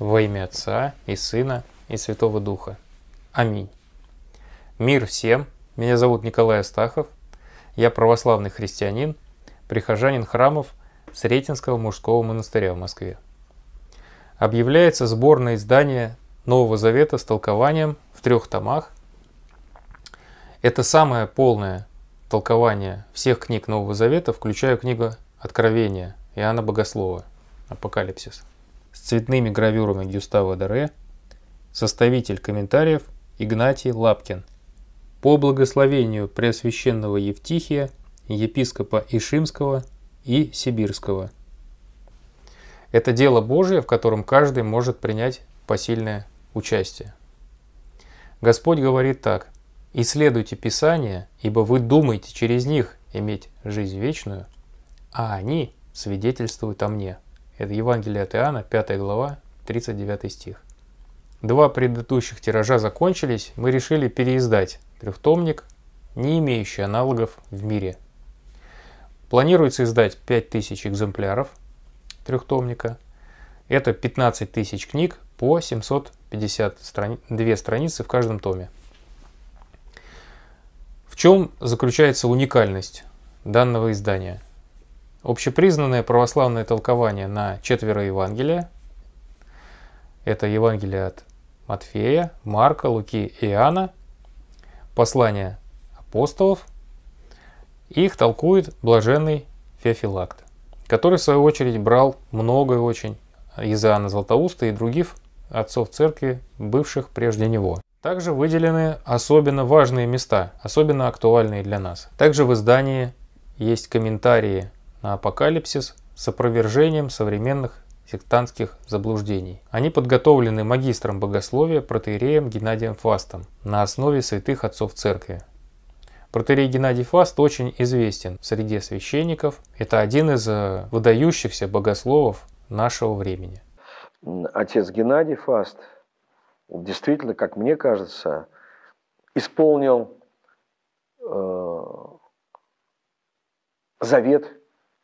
Во имя Отца и Сына и Святого Духа. Аминь. Мир всем. Меня зовут Николай Астахов. Я православный христианин, прихожанин храмов Сретенского мужского монастыря в Москве. Объявляется сборное издание Нового Завета с толкованием в трех томах. Это самое полное толкование всех книг Нового Завета, включая книгу Откровения Иоанна Богослова, Апокалипсис с цветными гравюрами Гюстава Доре, составитель комментариев Игнатий Лапкин. По благословению Преосвященного Евтихия, епископа Ишимского и Сибирского. Это дело Божие, в котором каждый может принять посильное участие. Господь говорит так. «Исследуйте Писание, ибо вы думаете через них иметь жизнь вечную, а они свидетельствуют о мне». Это Евангелие от Иоанна, 5 глава, 39 стих. Два предыдущих тиража закончились, мы решили переиздать трехтомник, не имеющий аналогов в мире. Планируется издать 5000 экземпляров трехтомника. Это 15 тысяч книг по 750 страни... две страницы в каждом томе. В чем заключается уникальность данного издания – Общепризнанное православное толкование на четверо Евангелия. Это Евангелие от Матфея, Марка, Луки и Иоанна. Послание апостолов. Их толкует блаженный Феофилакт, который в свою очередь брал многое очень из Иоанна Златоуста и других отцов церкви, бывших прежде него. Также выделены особенно важные места, особенно актуальные для нас. Также в издании есть комментарии на апокалипсис с опровержением современных сектантских заблуждений. Они подготовлены магистром богословия протеереем Геннадием Фастом на основе святых отцов церкви. Протерей Геннадий Фаст очень известен среди священников. Это один из э, выдающихся богословов нашего времени. Отец Геннадий Фаст действительно, как мне кажется, исполнил э, завет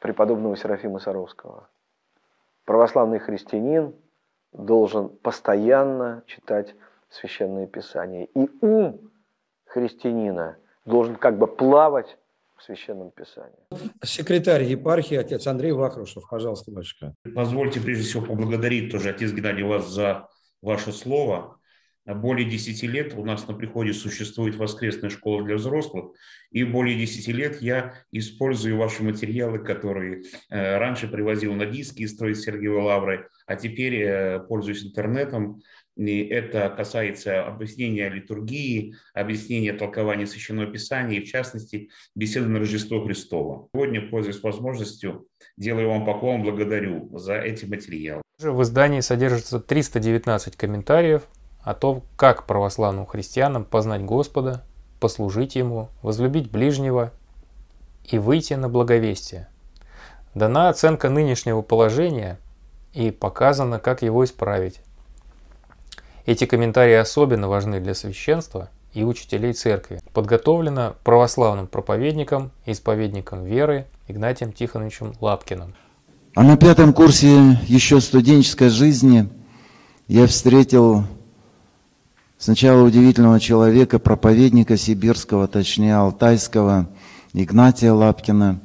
преподобного Серафима Саровского. Православный христианин должен постоянно читать Священное Писание. И ум христианина должен как бы плавать в Священном Писании. Секретарь епархии, отец Андрей Вахрушев, пожалуйста, батюшка. Позвольте прежде всего поблагодарить тоже, отец Геннадий, вас за ваше слово более 10 лет у нас на приходе существует воскресная школа для взрослых, и более 10 лет я использую ваши материалы, которые э, раньше привозил на диски из той Сергеевой Лавры, а теперь э, пользуюсь интернетом. И это касается объяснения литургии, объяснения толкования Священного Писания и, в частности, беседы на Рождество Христова. Сегодня, пользуясь возможностью, делаю вам поклон, благодарю за эти материалы. В издании содержится 319 комментариев, о том, как православным христианам познать Господа, послужить Ему, возлюбить ближнего и выйти на благовестие. Дана оценка нынешнего положения и показано, как его исправить. Эти комментарии особенно важны для священства и учителей церкви. Подготовлено православным проповедником и исповедником веры Игнатием Тихоновичем Лапкиным. А на пятом курсе еще студенческой жизни я встретил Сначала удивительного человека, проповедника сибирского, точнее алтайского, Игнатия Лапкина.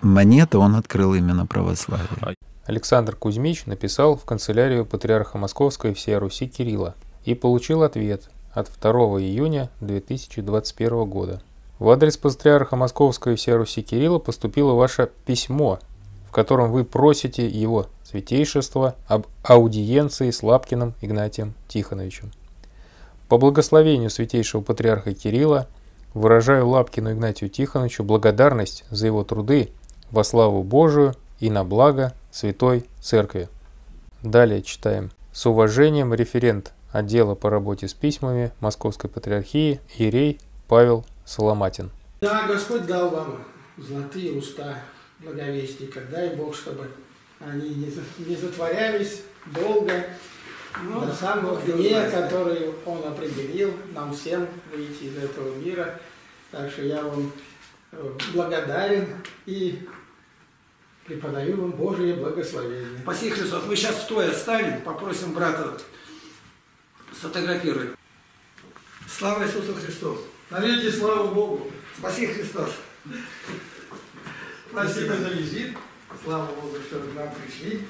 Монета он открыл именно православие. Александр Кузьмич написал в канцелярию патриарха Московской всей Руси Кирилла и получил ответ от 2 июня 2021 года. В адрес патриарха Московской всей Руси Кирилла поступило ваше письмо, в котором вы просите его Святейшества об аудиенции с Лапкиным Игнатием Тихоновичем. По благословению Святейшего Патриарха Кирилла выражаю Лапкину Игнатию Тихоновичу благодарность за его труды во славу Божию и на благо Святой Церкви. Далее читаем. С уважением референт отдела по работе с письмами Московской Патриархии Ерей Павел Соломатин. Да, Господь дал вам золотые уста благовестника. Дай Бог, чтобы они не, затворялись долго ну, до самого дня, который он определил нам всем выйти из этого мира. Так что я вам э, благодарен и преподаю вам Божие благословение. Спасибо, Христос. Мы сейчас стоя станем, попросим брата сфотографировать. Слава Иисусу Христу! Навеки слава Богу! Спасибо, Христос! Спасибо, Спасибо за визит. Слава Богу, что к нам пришли.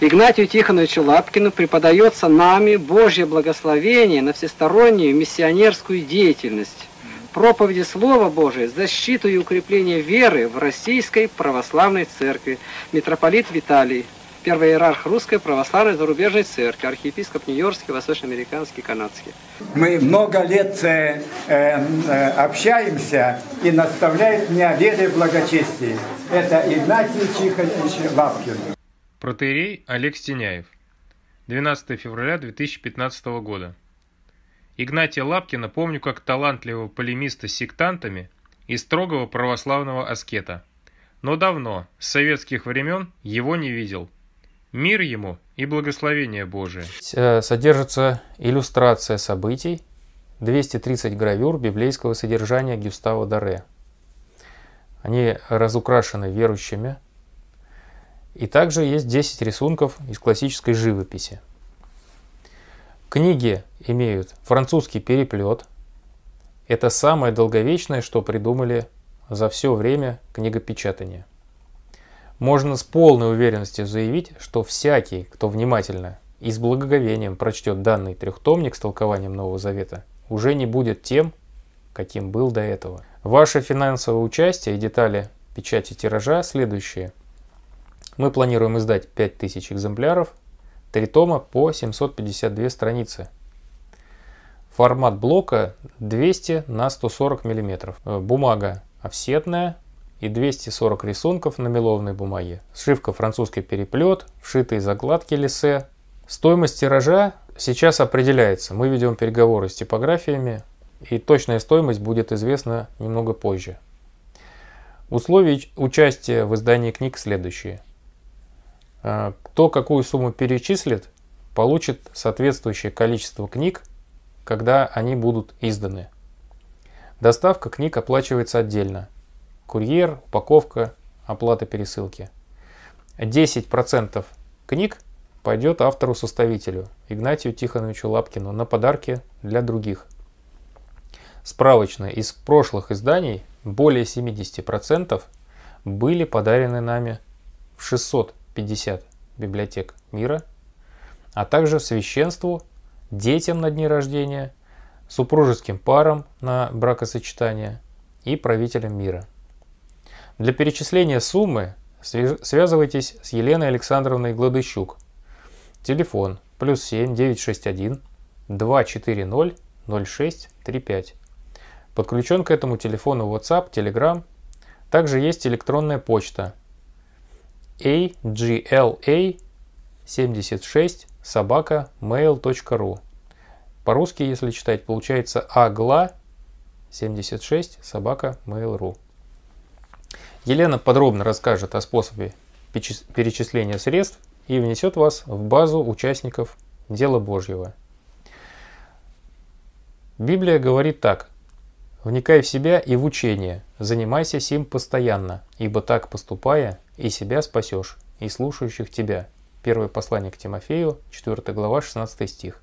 Игнатию Тихоновичу Лапкину преподается нами Божье благословение на всестороннюю миссионерскую деятельность, проповеди Слова Божия, защиту и укрепление веры в Российской Православной Церкви. Митрополит Виталий. Первый иерарх русской православной зарубежной церкви, архиепископ Нью-Йоркский, восточноамериканский, канадский. Мы много лет э, э, э общаемся и наставляет меня вере в благочестие. Это Игнатий Тихонович Лапкин. Протеерей Олег Стеняев. 12 февраля 2015 года. Игнатия Лапкина помню как талантливого полемиста с сектантами и строгого православного аскета. Но давно, с советских времен, его не видел – Мир ему и благословение Божие. Э, содержится иллюстрация событий, 230 гравюр библейского содержания Гюстава Даре. Они разукрашены верующими. И также есть 10 рисунков из классической живописи. Книги имеют французский переплет. Это самое долговечное, что придумали за все время книгопечатания. Можно с полной уверенностью заявить, что всякий, кто внимательно и с благоговением прочтет данный трехтомник с толкованием Нового Завета, уже не будет тем, каким был до этого. Ваше финансовое участие и детали печати тиража следующие. Мы планируем издать 5000 экземпляров, 3 тома по 752 страницы. Формат блока 200 на 140 мм. Бумага офсетная, и 240 рисунков на меловной бумаге, сшивка французский переплет, вшитые закладки лисе. Стоимость тиража сейчас определяется. Мы ведем переговоры с типографиями, и точная стоимость будет известна немного позже. Условия участия в издании книг следующие. А, кто какую сумму перечислит, получит соответствующее количество книг, когда они будут изданы. Доставка книг оплачивается отдельно – курьер, упаковка, оплата пересылки. 10% книг пойдет автору-составителю Игнатию Тихоновичу Лапкину на подарки для других. Справочные из прошлых изданий более 70% были подарены нами в 650 библиотек мира, а также священству, детям на дни рождения, супружеским парам на бракосочетание и правителям мира – для перечисления суммы связывайтесь с Еленой Александровной Гладыщук. Телефон плюс 7 961 240 0635. Подключен к этому телефону WhatsApp, Telegram. Также есть электронная почта agla76 собака mail.ru. По-русски, если читать, получается агла76 собака mail.ru. Елена подробно расскажет о способе перечисления средств и внесет вас в базу участников дела Божьего. Библия говорит так. «Вникай в себя и в учение, занимайся сим постоянно, ибо так поступая, и себя спасешь, и слушающих тебя». Первое послание к Тимофею, 4 глава, 16 стих.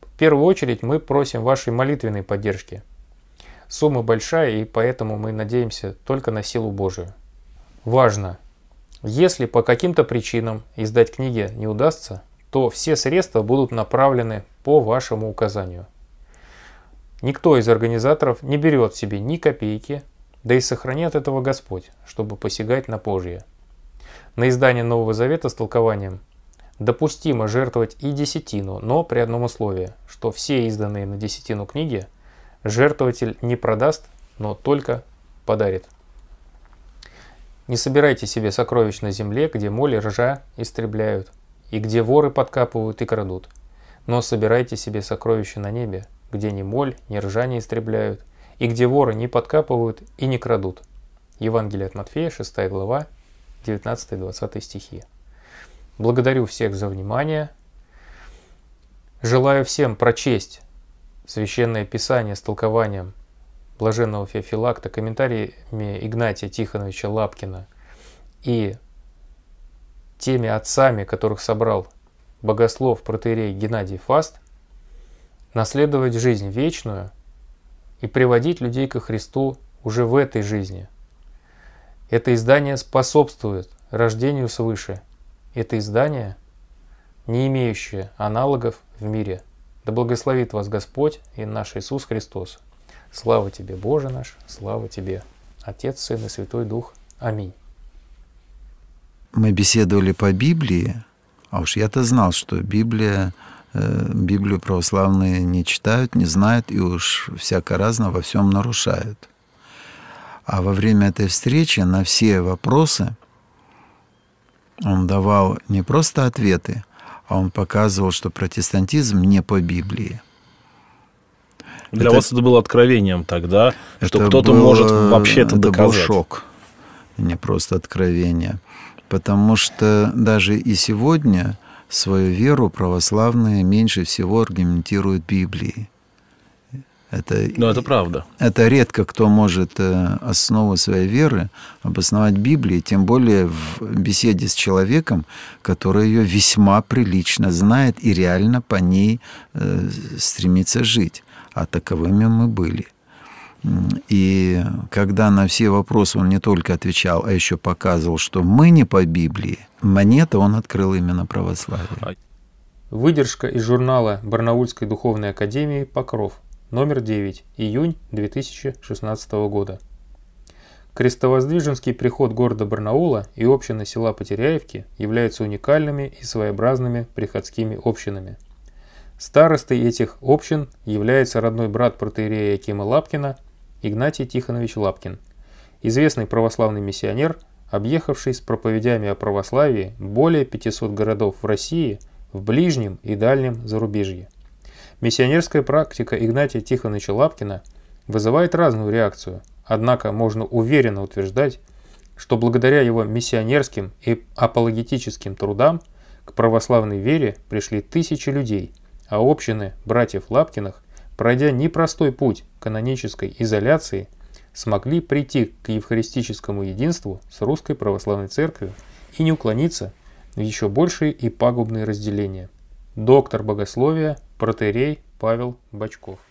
В первую очередь мы просим вашей молитвенной поддержки – Сумма большая, и поэтому мы надеемся только на силу Божию. Важно! Если по каким-то причинам издать книги не удастся, то все средства будут направлены по вашему указанию. Никто из организаторов не берет себе ни копейки, да и сохрани от этого Господь, чтобы посягать на Божье. На издание Нового Завета с толкованием допустимо жертвовать и десятину, но при одном условии, что все изданные на десятину книги Жертвователь не продаст, но только подарит. Не собирайте себе сокровищ на земле, где моли ржа истребляют, и где воры подкапывают и крадут. Но собирайте себе сокровища на небе, где ни моль, ни ржа не истребляют, и где воры не подкапывают и не крадут. Евангелие от Матфея, 6 глава, 19-20 стихи. Благодарю всех за внимание. Желаю всем прочесть Священное Писание с толкованием блаженного Феофилакта, комментариями Игнатия Тихоновича Лапкина и теми отцами, которых собрал богослов протеерей Геннадий Фаст, наследовать жизнь вечную и приводить людей ко Христу уже в этой жизни. Это издание способствует рождению свыше. Это издание, не имеющее аналогов в мире – да благословит вас Господь и наш Иисус Христос. Слава Тебе, Боже наш, слава Тебе, Отец, Сын и Святой Дух. Аминь. Мы беседовали по Библии, а уж я-то знал, что Библия, э, Библию православные не читают, не знают и уж всяко-разно во всем нарушают. А во время этой встречи на все вопросы он давал не просто ответы, а он показывал, что протестантизм не по Библии. Для это, вас это было откровением тогда, что кто-то может вообще это, это доказать. Это был шок, а не просто откровение. Потому что даже и сегодня свою веру православные меньше всего аргументируют Библией. Это, Но ну, это правда. Это редко кто может э, основу своей веры обосновать Библией, тем более в беседе с человеком, который ее весьма прилично знает и реально по ней э, стремится жить. А таковыми мы были. И когда на все вопросы он не только отвечал, а еще показывал, что мы не по Библии, монета он открыл именно православие. Выдержка из журнала Барнаульской духовной академии «Покров», номер 9, июнь 2016 года. Крестовоздвиженский приход города Барнаула и община села Потеряевки являются уникальными и своеобразными приходскими общинами. Старостой этих общин является родной брат протеерея Якима Лапкина Игнатий Тихонович Лапкин, известный православный миссионер, объехавший с проповедями о православии более 500 городов в России, в ближнем и дальнем зарубежье. Миссионерская практика Игнатия Тихоновича Лапкина вызывает разную реакцию, однако можно уверенно утверждать, что благодаря его миссионерским и апологетическим трудам к православной вере пришли тысячи людей, а общины братьев Лапкиных, пройдя непростой путь канонической изоляции, смогли прийти к евхаристическому единству с Русской Православной Церковью и не уклониться в еще большие и пагубные разделения доктор богословия, протерей Павел Бачков.